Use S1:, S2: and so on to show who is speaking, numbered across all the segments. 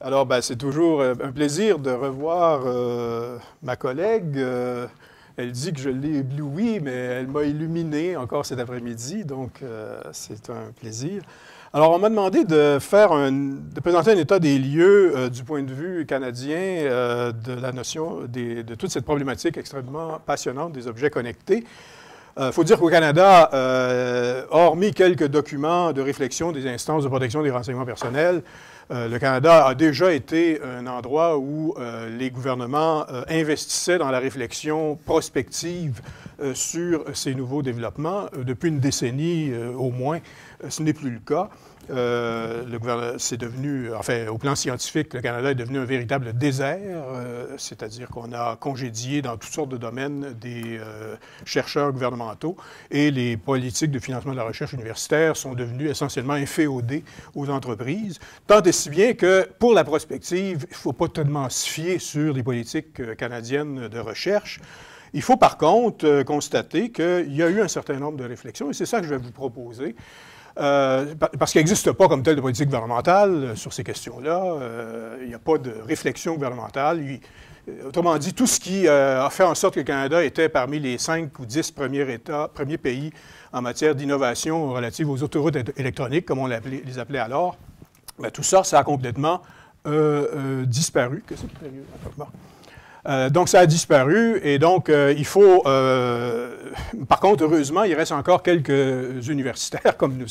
S1: Alors, ben, c'est toujours euh, un plaisir de revoir euh, ma collègue. Euh, elle dit que je l'ai éblouie, mais elle m'a illuminé encore cet après-midi, donc c'est un plaisir. Alors, on m'a demandé de faire de présenter un état des lieux du point de vue canadien de la notion de toute cette problématique extrêmement passionnante des objets connectés. Il faut dire qu'au Canada, hormis quelques documents de réflexion des instances de protection des renseignements personnels, euh, le Canada a déjà été un endroit où euh, les gouvernements euh, investissaient dans la réflexion prospective sur ces nouveaux développements. depuis une décennie au moins, ce n'est plus le cas. Euh, c'est devenu, enfin, au plan scientifique, le Canada est devenu un véritable désert, euh, c'est-à-dire qu'on a congédié dans toutes sortes de domaines des euh, chercheurs gouvernementaux et les politiques de financement de la recherche universitaire sont devenues essentiellement inféodées aux entreprises, tant et si bien que pour la prospective, il ne faut pas tellement se fier sur les politiques canadiennes de recherche. Il faut par contre constater qu'il y a eu un certain nombre de réflexions, et c'est ça que je vais vous proposer, euh, parce qu'il n'existe pas comme tel de politique gouvernementale euh, sur ces questions-là. Euh, il n'y a pas de réflexion gouvernementale. Autrement dit, tout ce qui a fait en sorte que le Canada était parmi les cinq ou dix premiers, États, premiers pays en matière d'innovation relative aux autoroutes électroniques, comme on les appelait alors, ben, tout ça, ça a complètement disparu. Qu'est-ce qui euh, donc, ça a disparu et donc, euh, il faut... Euh, par contre, heureusement, il reste encore quelques universitaires comme nous,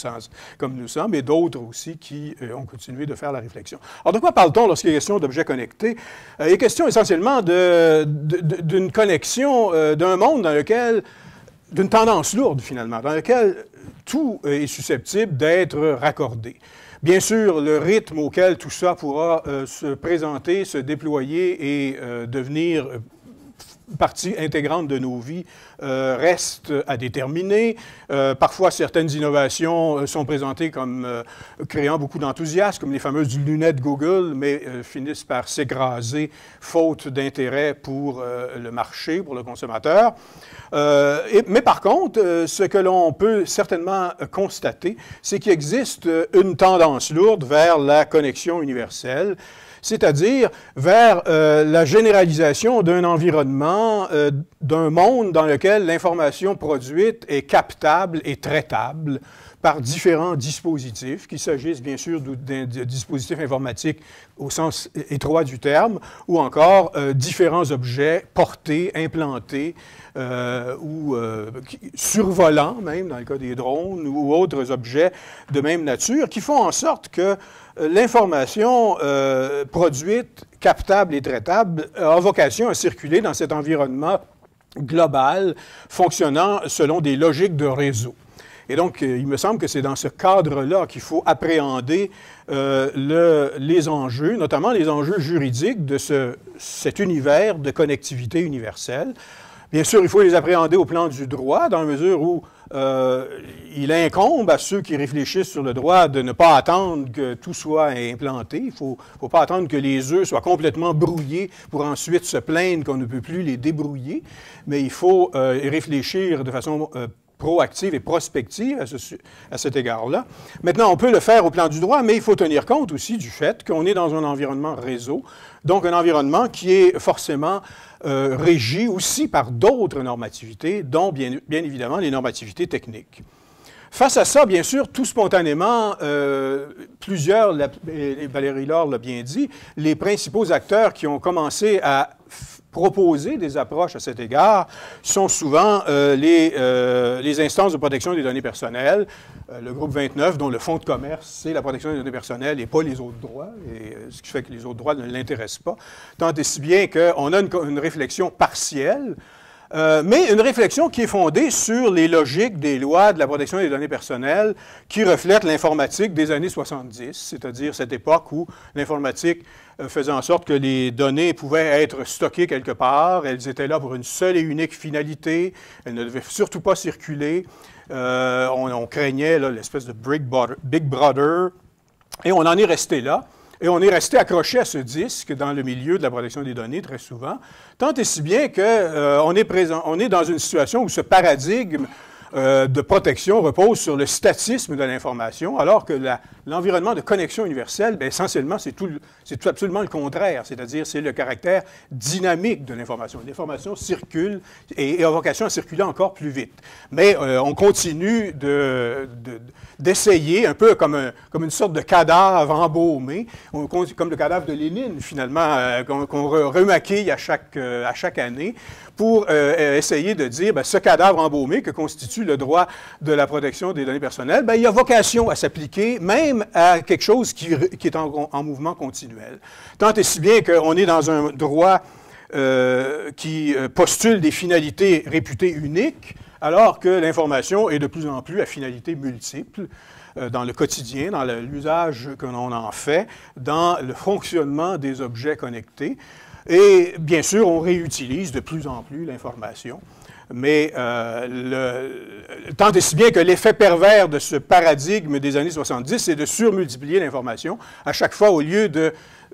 S1: comme nous sommes et d'autres aussi qui ont continué de faire la réflexion. Alors, de quoi parle-t-on lorsqu'il est question d'objets connectés? il est question essentiellement d'une connexion d'un monde dans lequel d'une tendance lourde, finalement, dans lequel tout est susceptible d'être raccordé. Bien sûr, le rythme auquel tout ça pourra euh, se présenter, se déployer et euh, devenir euh, partie intégrante de nos vies euh, reste à déterminer. Euh, parfois, certaines innovations euh, sont présentées comme créant beaucoup d'enthousiasme, comme les fameuses lunettes Google, mais finissent par s'écraser faute d'intérêt pour le marché, pour le consommateur. Et, mais par contre, ce que l'on peut certainement constater, c'est qu'il existe une tendance lourde vers la connexion universelle c'est-à-dire vers la généralisation d'un environnement, d'un monde dans lequel l'information produite est captable et traitable par différents dispositifs, qu'il s'agisse bien sûr d'un dispositif informatique au sens étroit du terme, ou encore euh, différents objets portés, implantés, euh, ou euh, survolants même, dans le cas des drones, ou autres objets de même nature, qui font en sorte que l'information produite, captable et traitable, a vocation à circuler dans cet environnement global, fonctionnant selon des logiques de réseau. Et donc, euh, il me semble que c'est dans ce cadre-là qu'il faut appréhender euh, le, les enjeux, notamment les enjeux juridiques de ce, cet univers de connectivité universelle. Bien sûr, il faut les appréhender au plan du droit, dans la mesure où euh, il incombe à ceux qui réfléchissent sur le droit de ne pas attendre que tout soit implanté. Il faut, faut pas attendre que les œufs soient complètement brouillés pour ensuite se plaindre qu'on ne peut plus les débrouiller, mais il faut euh, réfléchir de façon euh, proactive et prospective à, ce, à cet égard-là. Maintenant, on peut le faire au plan du droit, mais il faut tenir compte aussi du fait qu'on est dans un environnement réseau, donc un environnement qui est forcément euh, régi aussi par d'autres normativités, dont bien, bien, évidemment les normativités techniques. Face à ça, bien sûr, tout spontanément, euh, plusieurs, Valérie Laure l'a bien dit, les principaux acteurs qui ont commencé à proposer des approches à cet égard sont souvent euh, les, euh, les, instances de protection des données personnelles, euh, le groupe 29, dont le fonds de commerce, c'est la protection des données personnelles et pas les autres droits, et, ce qui fait que les autres droits ne l'intéressent pas, tant et si bien qu'on a une, une réflexion partielle euh, mais une réflexion qui est fondée sur les logiques des lois de la protection des données personnelles qui reflètent l'informatique des années 70, c'est-à-dire cette époque où l'informatique euh, faisait en sorte que les données pouvaient être stockées quelque part, elles étaient là pour une seule et unique finalité, elles ne devaient surtout pas circuler, euh, on, craignait l'espèce de Big Brother, et on en est resté là. Et on est resté accroché à ce disque dans le milieu de la protection des données très souvent, tant et si bien qu'on euh, est, on est dans une situation où ce paradigme euh, de protection repose sur le statisme de l'information, alors que l'environnement de connexion universelle, ben, essentiellement, c'est tout, tout, absolument le contraire, c'est-à-dire c'est le caractère dynamique de l'information. L'information circule et, en a vocation à circuler encore plus vite. Mais euh, on continue d'essayer, de, un peu comme, comme, une sorte de cadavre embaumé, comme le cadavre de Lénine, finalement, euh, qu'on qu remaquille à chaque, à chaque année, pour essayer de dire ben, ce cadavre embaumé que constitue le droit de la protection des données personnelles, ben, il y a vocation à s'appliquer même à quelque chose qui, est en, mouvement continuel. Tant et si bien qu'on est dans un droit euh, qui euh, postule des finalités réputées uniques, alors que l'information est de plus en plus à finalité multiple euh, dans le quotidien, dans l'usage que l'on en fait, dans le fonctionnement des objets connectés. Et bien sûr, on réutilise de plus en plus l'information mais euh, tant et si bien que l'effet pervers de ce paradigme des années 70, c'est de surmultiplier l'information. À chaque fois, au lieu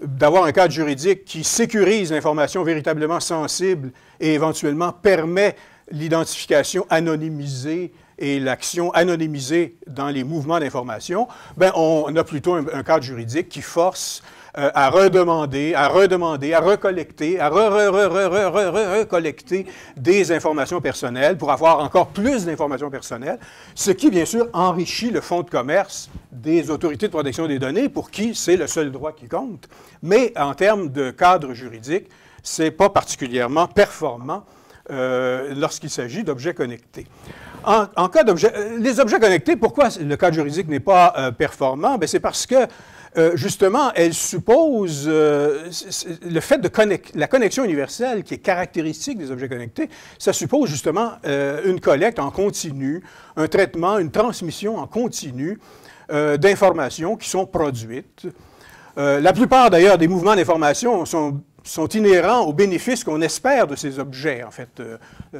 S1: d'avoir un cadre juridique qui sécurise l'information véritablement sensible et éventuellement permet l'identification anonymisée et l'action anonymisée dans les mouvements d'information, ben on a plutôt un, cadre juridique qui force euh, à redemander, à redemander, à recollecter, à recollecter des informations personnelles pour avoir encore plus d'informations personnelles, ce qui, bien sûr, enrichit le fonds de commerce des autorités de protection des données pour qui c'est le seul droit qui compte. Mais en termes de cadre juridique, c'est pas particulièrement performant euh, lorsqu'il s'agit d'objets connectés. En, cas d'objets, euh, les objets connectés, pourquoi le cadre juridique n'est pas performant? performant? c'est parce que euh, justement, elle suppose euh, le fait de la connexion universelle qui est caractéristique des objets connectés, ça suppose justement euh, une collecte en continu, un traitement, une transmission en continu d'informations qui sont produites. la plupart d'ailleurs des mouvements d'informations sont sont inhérents aux bénéfices qu'on espère de ces objets. En fait,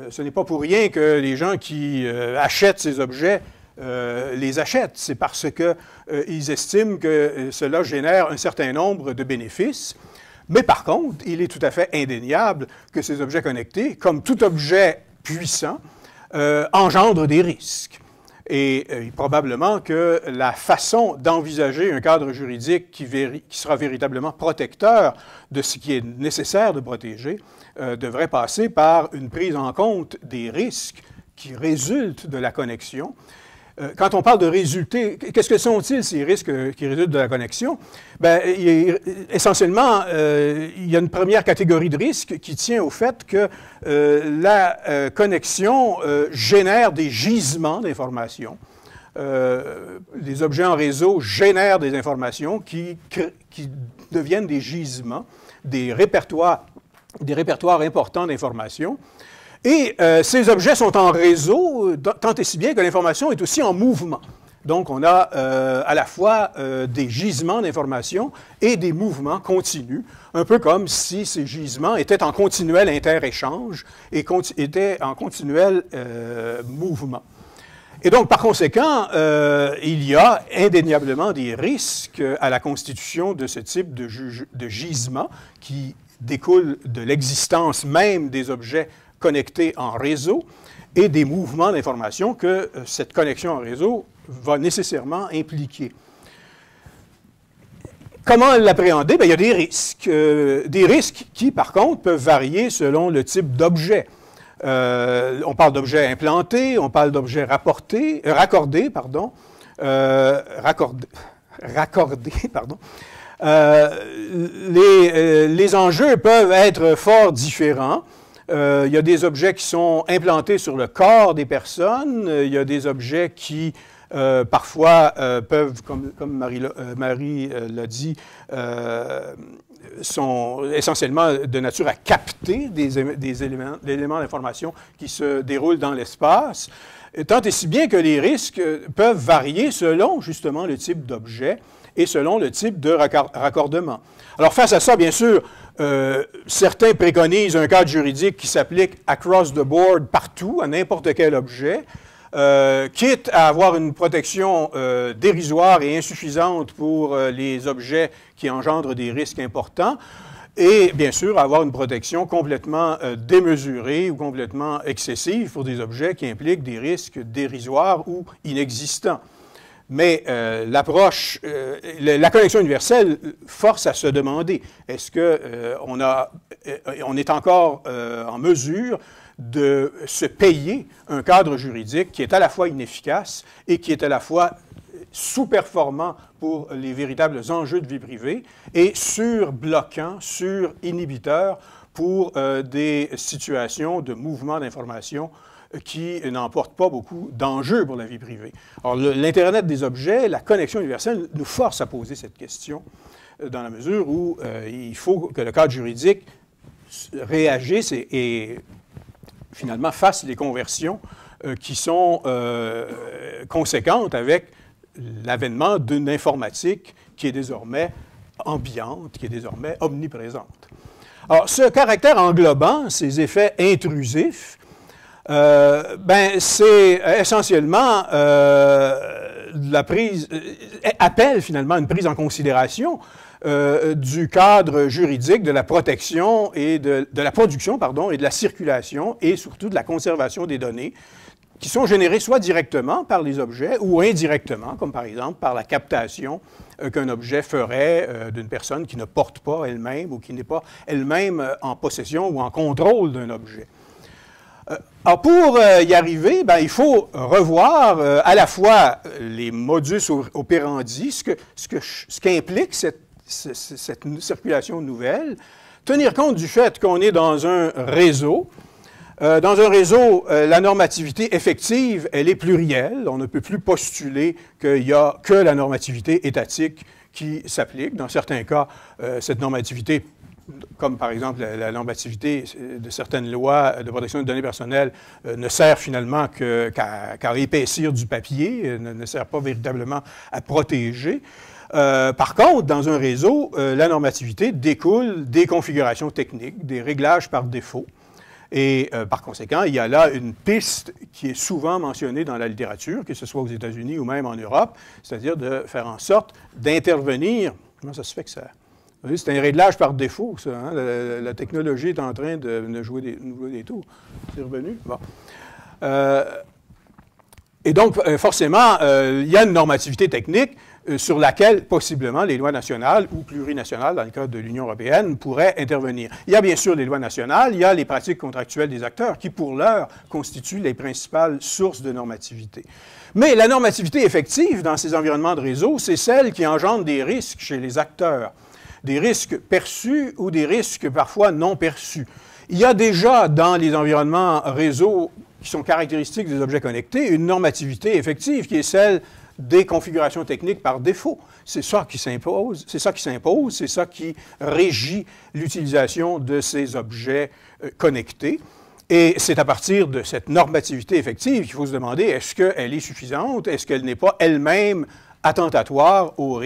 S1: ce n'est pas pour rien que les gens qui achètent ces objets euh, les achètent. C'est parce qu'ils euh, ils estiment que euh, cela génère un certain nombre de bénéfices. Mais par contre, il est tout à fait indéniable que ces objets connectés, comme tout objet puissant, engendrent des risques. Et probablement que la façon d'envisager un cadre juridique qui, qui, sera véritablement protecteur de ce qui est nécessaire de protéger devrait passer par une prise en compte des risques qui résultent de la connexion euh, quand on parle de résultats, qu'est-ce que sont-ils ces risques euh, qui résultent de la connexion? Ben, euh, essentiellement, il y a une première catégorie de risques qui tient au fait que la connexion génère des gisements d'informations. les objets en réseau génèrent des informations qui, qui deviennent des gisements, des répertoires, des répertoires importants d'informations. Et euh, ces objets sont en réseau, tant et si bien que l'information est aussi en mouvement. Donc, on a euh, à la fois euh, des gisements d'information et des mouvements continus, un peu comme si ces gisements étaient en continuel inter-échange et étaient en continuel mouvement. Et donc, par conséquent, il y a indéniablement des risques à la constitution de ce type de, de gisement qui découle de l'existence même des objets connectés en réseau et des mouvements d'information que euh, cette connexion en réseau va nécessairement impliquer. Comment l'appréhender ben, Il y a des risques. Euh, des risques qui, par contre, peuvent varier selon le type d'objet. Euh, on parle d'objets implantés, on parle d'objets rapportés, raccordés, pardon, raccordés, pardon. les, enjeux peuvent être fort différents. Euh, il y a des objets qui sont implantés sur le corps des personnes. Euh, il y a des objets qui euh, parfois peuvent, comme, Marie l'a dit, sont essentiellement de nature à capter des, éléments d'information qui se déroulent dans l'espace. Tant et si bien que les risques peuvent varier selon justement le type d'objet et selon le type de raccordement. Alors face à ça, bien sûr, euh, certains préconisent un cadre juridique qui s'applique across the board partout, à n'importe quel objet, euh, quitte à avoir une protection euh, dérisoire et insuffisante pour les objets qui engendrent des risques importants et bien sûr avoir une protection complètement euh, démesurée ou complètement excessive pour des objets qui impliquent des risques dérisoires ou inexistants. Mais euh, l'approche, euh, la connexion universelle force à se demander est-ce que on, a, on est encore en mesure de se payer un cadre juridique qui est à la fois inefficace et qui est à la fois sous-performant pour les véritables enjeux de vie privée et sur-bloquant, sur-inhibiteur pour euh, des situations de mouvement d'information euh, qui n'emportent pas beaucoup d'enjeux pour la vie privée. Alors, l'Internet des objets, la connexion universelle nous force à poser cette question euh, dans la mesure où il faut que le cadre juridique réagisse et, finalement fasse les conversions qui sont conséquentes avec l'avènement d'une informatique qui est désormais ambiante, qui est désormais omniprésente. Alors, ce caractère englobant, ces effets intrusifs, euh, ben, c'est essentiellement euh, la prise, euh, appelle finalement une prise en considération du cadre juridique de la protection et de, la production, pardon, et de la circulation et surtout de la conservation des données qui sont générés soit directement par les objets ou indirectement, comme par exemple par la captation euh, qu'un objet ferait euh, d'une personne qui ne porte pas elle-même ou qui n'est pas elle-même euh, en possession ou en contrôle d'un objet. Alors pour y arriver, ben, il faut revoir à la fois les modus operandi, ce qu'implique que, ce cette, cette, circulation nouvelle, tenir compte du fait qu'on est dans un réseau euh, dans un réseau, euh, la normativité effective, elle est plurielle. On ne peut plus postuler qu'il y a que la normativité étatique qui s'applique. Dans certains cas, euh, cette normativité, comme par exemple la, normativité de certaines lois de protection des données personnelles, ne sert finalement qu'à épaissir du papier, ne, sert pas véritablement à protéger. par contre, dans un réseau, la normativité découle des configurations techniques, des réglages par défaut. Et euh, par conséquent, il y a là une piste qui est souvent mentionnée dans la littérature, que ce soit aux États-Unis ou même en Europe, c'est-à-dire de faire en sorte d'intervenir. Comment ça se fait que ça... C'est un réglage par défaut, ça. Hein? La, technologie est en train de, jouer, des, tours. C'est revenu. Bon. Euh, et donc, euh, forcément, il y a une normativité technique. Euh, sur laquelle, possiblement, les lois nationales ou plurinationales, dans le cadre de l'Union européenne, pourraient intervenir. Il y a bien sûr les lois nationales, il y a les pratiques contractuelles des acteurs, qui, pour l'heure, constituent les principales sources de normativité. Mais la normativité effective dans ces environnements de réseau, c'est celle qui engendre des risques chez les acteurs, des risques perçus ou des risques parfois non perçus. Il y a déjà dans les environnements réseau qui sont caractéristiques des objets connectés, une normativité effective qui est celle des configurations techniques par défaut. C'est ça qui s'impose, c'est ça qui s'impose, c'est ça qui régit l'utilisation de ces objets euh, connectés. Et c'est à partir de cette normativité effective qu'il faut se demander est-ce qu'elle est suffisante, est-ce qu'elle n'est pas elle-même attentatoire aux,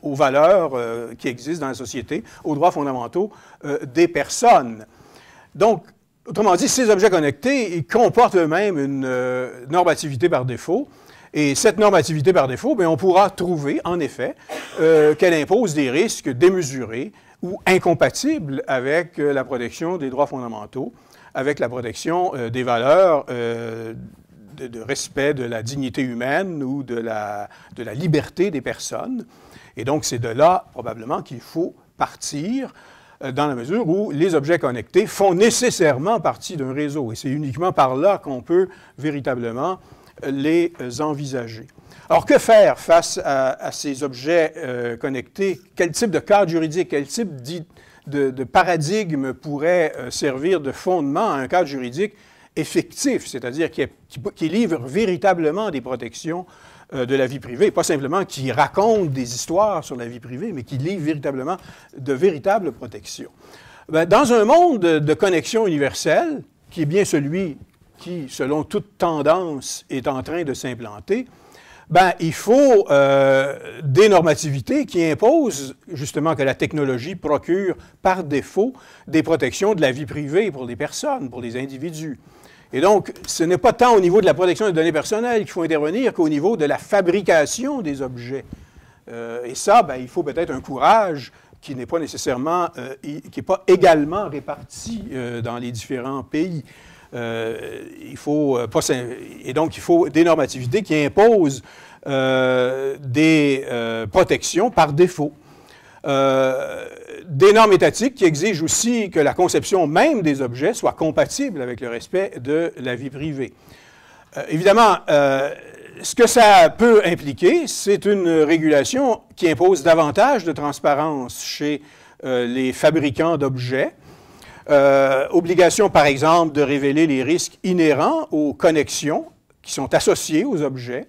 S1: aux, valeurs euh, qui existent dans la société, aux droits fondamentaux euh, des personnes. Donc, Autrement dit, ces objets connectés ils comportent eux-mêmes une euh, normativité par défaut. Et cette normativité par défaut, ben, on pourra trouver, en effet, euh, qu'elle impose des risques démesurés ou incompatibles avec euh, la protection des droits fondamentaux, avec la protection des valeurs de, respect de la dignité humaine ou de la, de la liberté des personnes. Et donc, c'est de là, probablement, qu'il faut partir euh, dans la mesure où les objets connectés font nécessairement partie d'un réseau. Et c'est uniquement par là qu'on peut véritablement euh, les euh, envisager. Alors, que faire face à, ces objets connectés? Quel type de cadre juridique, quel type de, paradigme pourrait servir de fondement à un cadre juridique effectif, c'est-à-dire qui livre véritablement des protections euh, de la vie privée, pas simplement qui racontent des histoires sur la vie privée, mais qui livrent véritablement de véritables protections. Ben, dans un monde de connexion universelle, qui est bien celui qui, selon toute tendance, est en train de s'implanter, ben, il faut euh, des normativités qui imposent justement que la technologie procure par défaut des protections de la vie privée pour les personnes, pour les individus. Et donc, ce n'est pas tant au niveau de la protection des données personnelles qu'il faut intervenir qu'au niveau de la fabrication des objets. Euh, et ça, ben, il faut peut-être un courage qui n'est pas nécessairement, euh, qui n'est pas également réparti euh, dans les différents pays. il faut et donc, il faut des normativités qui imposent des protections par défaut des normes étatiques qui exigent aussi que la conception même des objets soit compatible avec le respect de la vie privée. Euh, évidemment, euh, ce que ça peut impliquer, c'est une régulation qui impose davantage de transparence chez euh, les fabricants d'objets. obligation, par exemple, de révéler les risques inhérents aux connexions qui sont associées aux objets.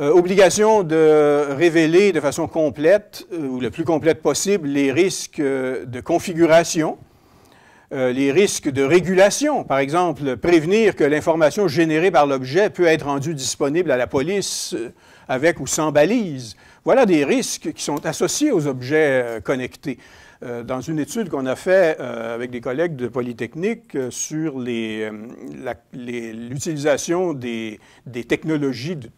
S1: Euh, obligation de révéler de façon complète euh, ou le plus complète possible les risques euh, de configuration, les risques de régulation, par exemple, prévenir que l'information générée par l'objet peut être rendue disponible à la police avec ou sans balise. Voilà des risques qui sont associés aux objets connectés. Euh, dans une étude qu'on a faite euh, avec des collègues de Polytechnique euh, sur l'utilisation des, technologies de,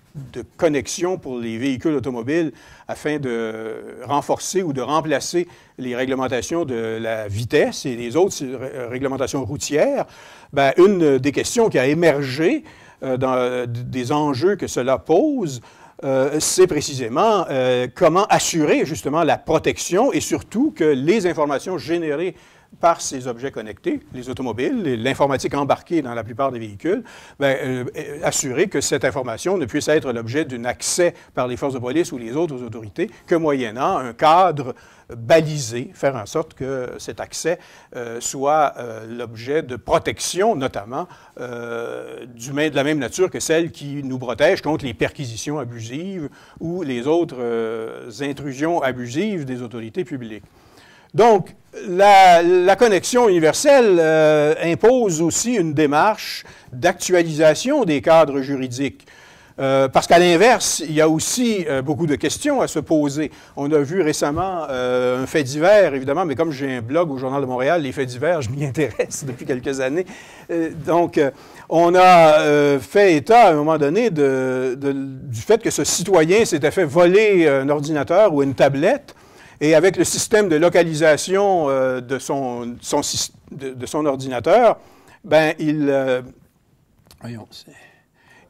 S1: connexion pour les véhicules automobiles afin de renforcer ou de remplacer les réglementations de la vitesse et les autres réglementations routières, ben, une des questions qui a émergé dans des enjeux que cela pose, euh, c'est précisément euh, comment assurer justement la protection et surtout que les informations générées par ces objets connectés, les automobiles, l'informatique embarquée dans la plupart des véhicules, ben, euh, assurer que cette information ne puisse être l'objet d'un accès par les forces de police ou les autres autorités que moyennant un cadre balisé, faire en sorte que cet accès euh, soit euh, l'objet de protection, notamment de la même nature que celle qui nous protège contre les perquisitions abusives ou les autres intrusions abusives des autorités publiques. Donc, la, connexion universelle euh, impose aussi une démarche d'actualisation des cadres juridiques. Euh, parce qu'à l'inverse, il y a aussi euh, beaucoup de questions à se poser. On a vu récemment un fait divers, évidemment, mais comme j'ai un blog au Journal de Montréal, les faits divers, je m'y intéresse depuis quelques années. donc, on a fait état à un moment donné du fait que ce citoyen s'était fait voler un ordinateur ou une tablette et avec le système de localisation euh, de, son, ordinateur, ben, il, euh,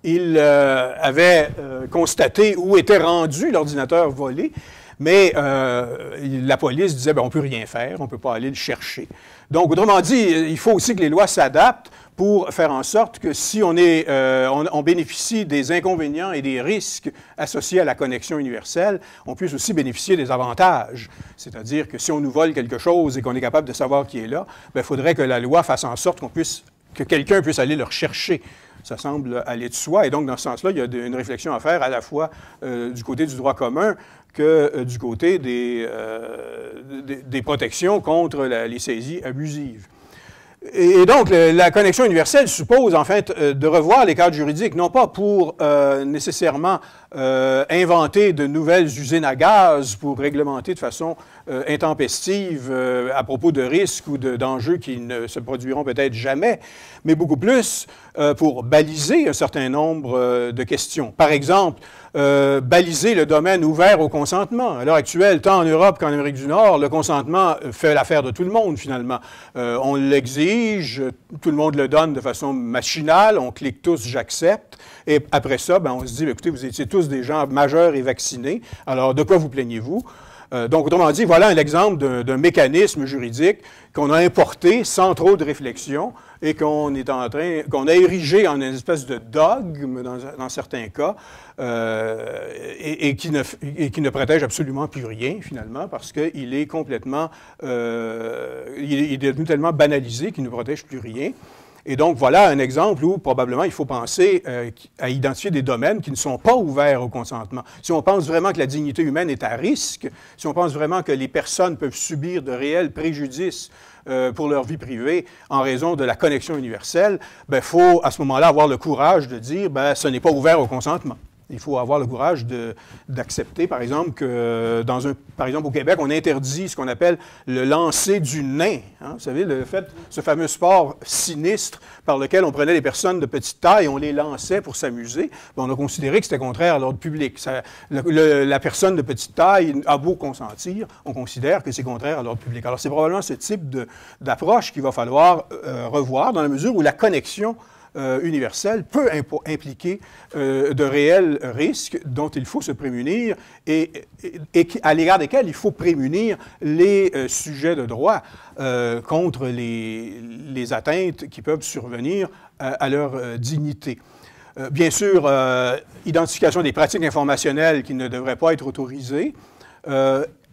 S1: euh, avait constaté où était rendu l'ordinateur volé. Mais euh, la police disait, ben, on ne peut rien faire, on ne peut pas aller le chercher. Donc, autrement dit, il faut aussi que les lois s'adaptent pour faire en sorte que si on, est, euh, on, bénéficie des inconvénients et des risques associés à la connexion universelle, on puisse aussi bénéficier des avantages. C'est-à-dire que si on nous vole quelque chose et qu'on est capable de savoir qui est là, il ben, faudrait que la loi fasse en sorte qu'on puisse, que quelqu'un puisse aller le rechercher ça semble aller de soi. Et donc, dans ce sens-là, il y a une réflexion à faire à la fois euh, du côté du droit commun, que euh, du côté des, euh, protections contre les saisies abusives. Et, donc, la connexion universelle suppose, en fait, euh, de revoir les cadres juridiques, non pas pour nécessairement inventer de nouvelles usines à gaz pour réglementer de façon euh, intempestive euh, à propos de risques ou d'enjeux qui ne se produiront peut-être jamais, mais beaucoup plus euh, pour baliser un certain nombre de questions. Par exemple, baliser le domaine ouvert au consentement. À l'heure actuelle, tant en Europe qu'en Amérique du Nord, le consentement fait l'affaire de tout le monde finalement. on l'exige, tout le monde le donne de façon machinale, on clique tous j'accepte, et après ça, ben, on se dit, ben, écoutez, vous étiez tous des gens majeurs et vaccinés, alors de quoi vous plaignez-vous? Euh, donc, autrement dit, voilà un exemple d'un mécanisme juridique qu'on a importé sans trop de réflexion et qu'on est en train, qu'on a érigé en une espèce de dogme dans, certains cas euh, et, qui ne, protège absolument plus rien finalement parce qu'il est complètement, euh, il, est devenu tellement banalisé qu'il ne protège plus rien. Et donc, voilà un exemple où probablement il faut penser euh, à identifier des domaines qui ne sont pas ouverts au consentement. Si on pense vraiment que la dignité humaine est à risque, si on pense vraiment que les personnes peuvent subir de réels préjudices euh, pour leur vie privée en raison de la connexion universelle, il ben, faut à ce moment-là avoir le courage de dire ben, ce n'est pas ouvert au consentement. Il faut avoir le courage d'accepter, par exemple, que euh, dans un, par exemple au Québec, on interdit ce qu'on appelle le lancer du nain. Hein. Vous savez, le fait, ce fameux sport sinistre par lequel on prenait les personnes de petite taille, on les lançait pour s'amuser. on a considéré que c'était contraire à l'ordre public. la personne de petite taille a beau consentir, on considère que c'est contraire à l'ordre public. Alors c'est probablement ce type d'approche qu'il va falloir euh, revoir dans la mesure où la connexion euh, universel peut impliquer euh, de réels risques dont il faut se prémunir et, à l'égard desquels il faut prémunir les euh, sujets de droit contre les, atteintes qui peuvent survenir à, leur dignité bien sûr, identification des pratiques informationnelles qui ne devraient pas être autorisées,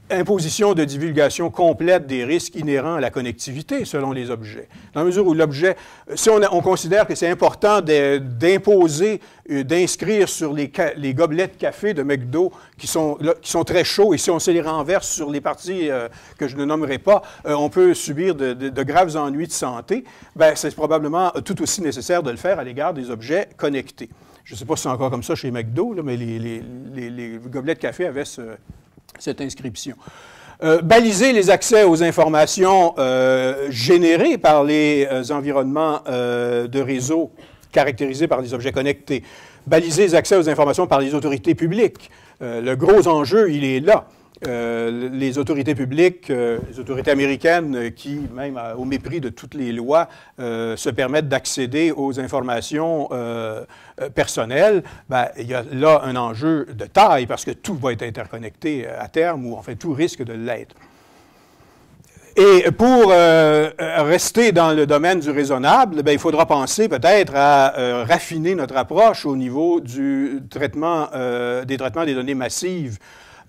S1: Imposition de divulgation complète des risques inhérents à la connectivité selon les objets. Dans la mesure où l'objet, euh, si on, on, considère que c'est important d'imposer, euh, d'inscrire sur les, les, gobelets de café de McDo qui sont, qui sont, très chauds et si on se les renverse sur les parties euh, que je ne nommerai pas, on peut subir de, graves ennuis de santé, bien, c'est probablement tout aussi nécessaire de le faire à l'égard des objets connectés. Je ne sais pas si c'est encore comme ça chez McDo, mais les, les gobelets de café avaient ce cette inscription. Euh, baliser les accès aux informations euh, générées par les euh, environnements de réseau caractérisés par des objets connectés. Baliser les accès aux informations par les autorités publiques. le gros enjeu, il est là. Euh, les autorités publiques, euh, les autorités américaines euh, qui, même au mépris de toutes les lois, se permettent d'accéder aux informations personnelles, ben, il y a là un enjeu de taille parce que tout va être interconnecté à terme ou en fait tout risque de l'être. Et pour rester dans le domaine du raisonnable, ben, il faudra penser peut-être à raffiner notre approche au niveau du traitement, des traitements des données massives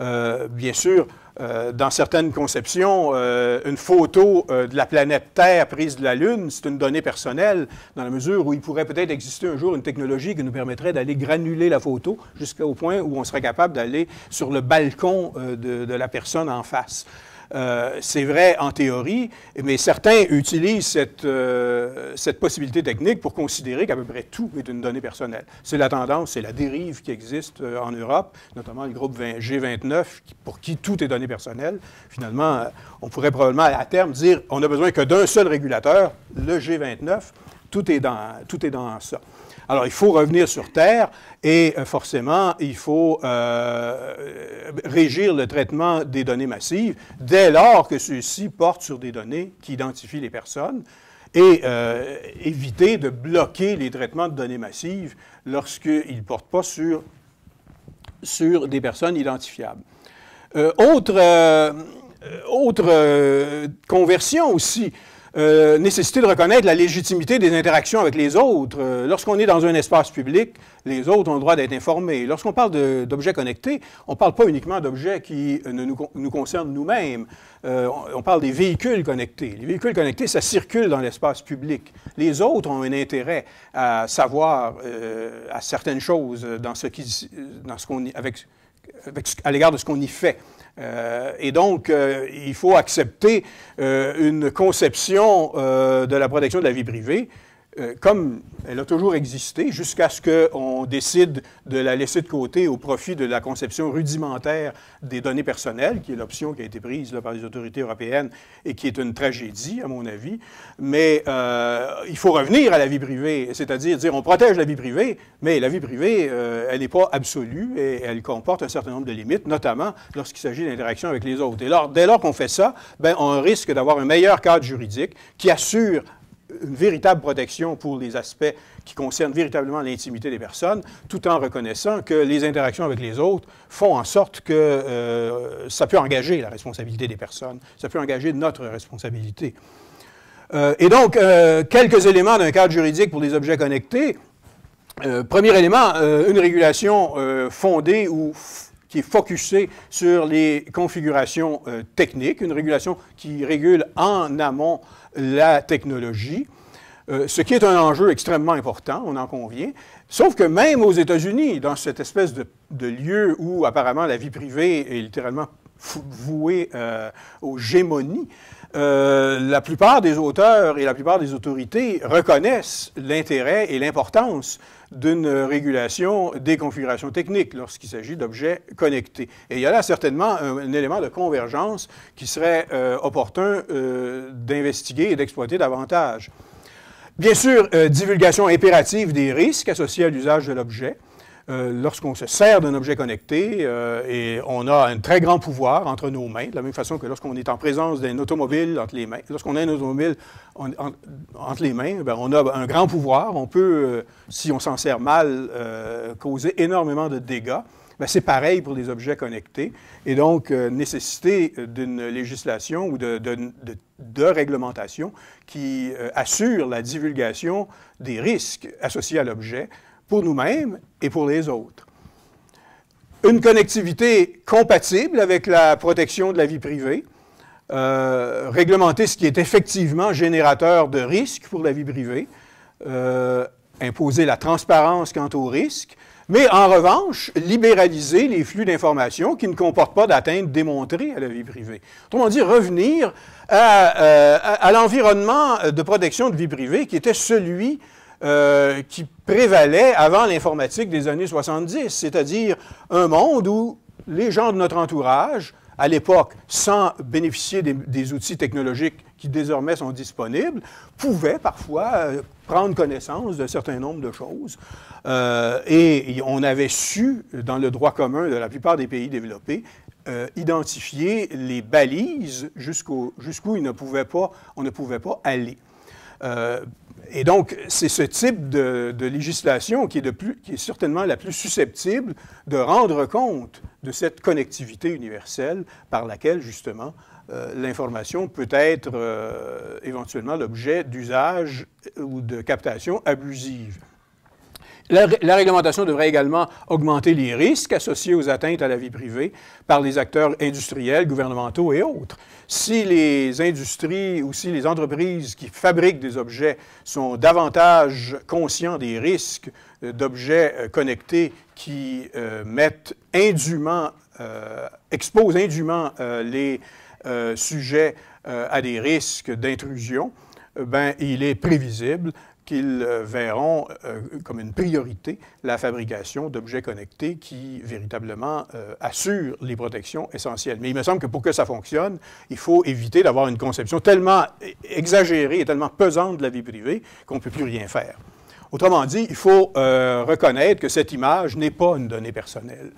S1: euh, bien sûr, euh, dans certaines conceptions, euh, une photo de la planète Terre prise de la Lune, c'est une donnée personnelle, dans la mesure où il pourrait peut-être exister un jour une technologie qui nous permettrait d'aller granuler la photo jusqu'au point où on serait capable d'aller sur le balcon de, la personne en face. Euh, c'est vrai en théorie, mais certains utilisent cette, euh, cette possibilité technique pour considérer qu'à peu près tout est une donnée personnelle. C'est la tendance, c'est la dérive qui existe euh, en Europe, notamment le groupe G29, pour qui tout est donnée personnelle. Finalement, on pourrait probablement à terme dire on n'a besoin que d'un seul régulateur, le G29. Tout est dans, tout est dans ça. Alors il faut revenir sur Terre et euh, forcément il faut euh, régir le traitement des données massives dès lors que ceux-ci portent sur des données qui identifient les personnes et euh, éviter de bloquer les traitements de données massives lorsqu'ils ne portent pas sur, sur des personnes identifiables. autre conversion aussi, euh, nécessité de reconnaître la légitimité des interactions avec les autres. Euh, lorsqu'on est dans un espace public, les autres ont le droit d'être informés. Lorsqu'on parle d'objets connectés, on ne parle pas uniquement d'objets qui euh, ne nous, concernent nous-mêmes. on, parle des véhicules connectés. Les véhicules connectés, ça circule dans l'espace public. Les autres ont un intérêt à savoir à certaines choses dans ce avec, à l'égard de ce qu'on y fait. Euh, et donc, euh, il faut accepter euh, une conception de la protection de la vie privée euh, comme elle a toujours existé, jusqu'à ce qu'on décide de la laisser de côté au profit de la conception rudimentaire des données personnelles, qui est l'option qui a été prise par les autorités européennes et qui est une tragédie, à mon avis. Mais euh, il faut revenir à la vie privée, c'est-à-dire dire on protège la vie privée, mais la vie privée, euh, elle n'est pas absolue et elle comporte un certain nombre de limites, notamment lorsqu'il s'agit d'interaction avec les autres. dès lors qu'on fait ça, ben, on risque d'avoir un meilleur cadre juridique qui assure une véritable protection pour les aspects qui concernent véritablement l'intimité des personnes, tout en reconnaissant que les interactions avec les autres font en sorte que euh, ça peut engager la responsabilité des personnes, ça peut engager notre responsabilité. Euh, et donc, euh, quelques éléments d'un cadre juridique pour les objets connectés. premier élément, une régulation fondée ou qui est focusée sur les configurations techniques, une régulation qui régule en amont la technologie, euh, ce qui est un enjeu extrêmement important, on en convient. Sauf que même aux États-Unis, dans cette espèce de, lieu où apparemment la vie privée est littéralement voués euh, aux gémonies, euh, la plupart des auteurs et la plupart des autorités reconnaissent l'intérêt et l'importance d'une régulation des configurations techniques lorsqu'il s'agit d'objets connectés. Et il y a là certainement un, élément de convergence qui serait euh, opportun d'investiguer et d'exploiter davantage. Bien sûr, divulgation impérative des risques associés à l'usage de l'objet. Euh, lorsqu'on se sert d'un objet connecté euh, et on a un très grand pouvoir entre nos mains, de la même façon que lorsqu'on est en présence d'un automobile entre les mains, lorsqu'on a un automobile entre les mains, ben, on a un grand pouvoir. On peut, euh, si on s'en sert mal, causer énormément de dégâts. Ben, c'est pareil pour les objets connectés. Et donc, nécessité d'une législation ou de, réglementation qui assure la divulgation des risques associés à l'objet pour nous-mêmes et pour les autres. Une connectivité compatible avec la protection de la vie privée, euh, réglementer ce qui est effectivement générateur de risques pour la vie privée, euh, imposer la transparence quant aux risques, mais en revanche, libéraliser les flux d'informations qui ne comportent pas d'atteinte démontrée à la vie privée. Autrement dit, revenir à, euh, l'environnement de protection de vie privée qui était celui qui prévalait avant l'informatique des années 70, c'est-à-dire un monde où les gens de notre entourage, à l'époque, sans bénéficier des, outils technologiques qui désormais sont disponibles, pouvaient parfois euh, prendre connaissance d'un certain nombre de choses. Euh, et, on avait su, dans le droit commun de la plupart des pays développés, euh, identifier les balises jusqu'où ne pas, on ne pouvait pas aller et donc, c'est ce type de, législation qui est, certainement la plus susceptible de rendre compte de cette connectivité universelle par laquelle, justement, euh, l'information peut être euh, éventuellement l'objet d'usage ou de captation abusive. La, réglementation devrait également augmenter les risques associés aux atteintes à la vie privée par les acteurs industriels, gouvernementaux et autres. Si les industries ou si les entreprises qui fabriquent des objets sont davantage conscients des risques euh, d'objets euh, connectés qui euh, mettent indûment, exposent indûment les sujets à des risques d'intrusion, ben, il est prévisible qu'ils euh, verront euh, comme une priorité la fabrication d'objets connectés qui véritablement euh, assurent les protections essentielles. Mais il me semble que pour que ça fonctionne, il faut éviter d'avoir une conception tellement exagérée et tellement pesante de la vie privée qu'on ne peut plus rien faire. Autrement dit, il faut reconnaître que cette image n'est pas une donnée personnelle.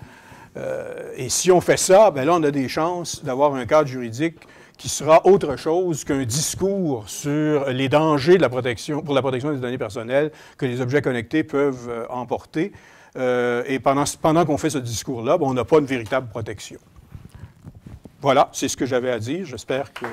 S1: et si on fait ça, ben là, on a des chances d'avoir un cadre juridique qui sera autre chose qu'un discours sur les dangers de la protection, pour la protection des données personnelles que les objets connectés peuvent euh, emporter. Euh, et pendant, pendant qu'on fait ce discours-là, ben, on n'a pas une véritable protection. Voilà, c'est ce que j'avais à dire. J'espère que...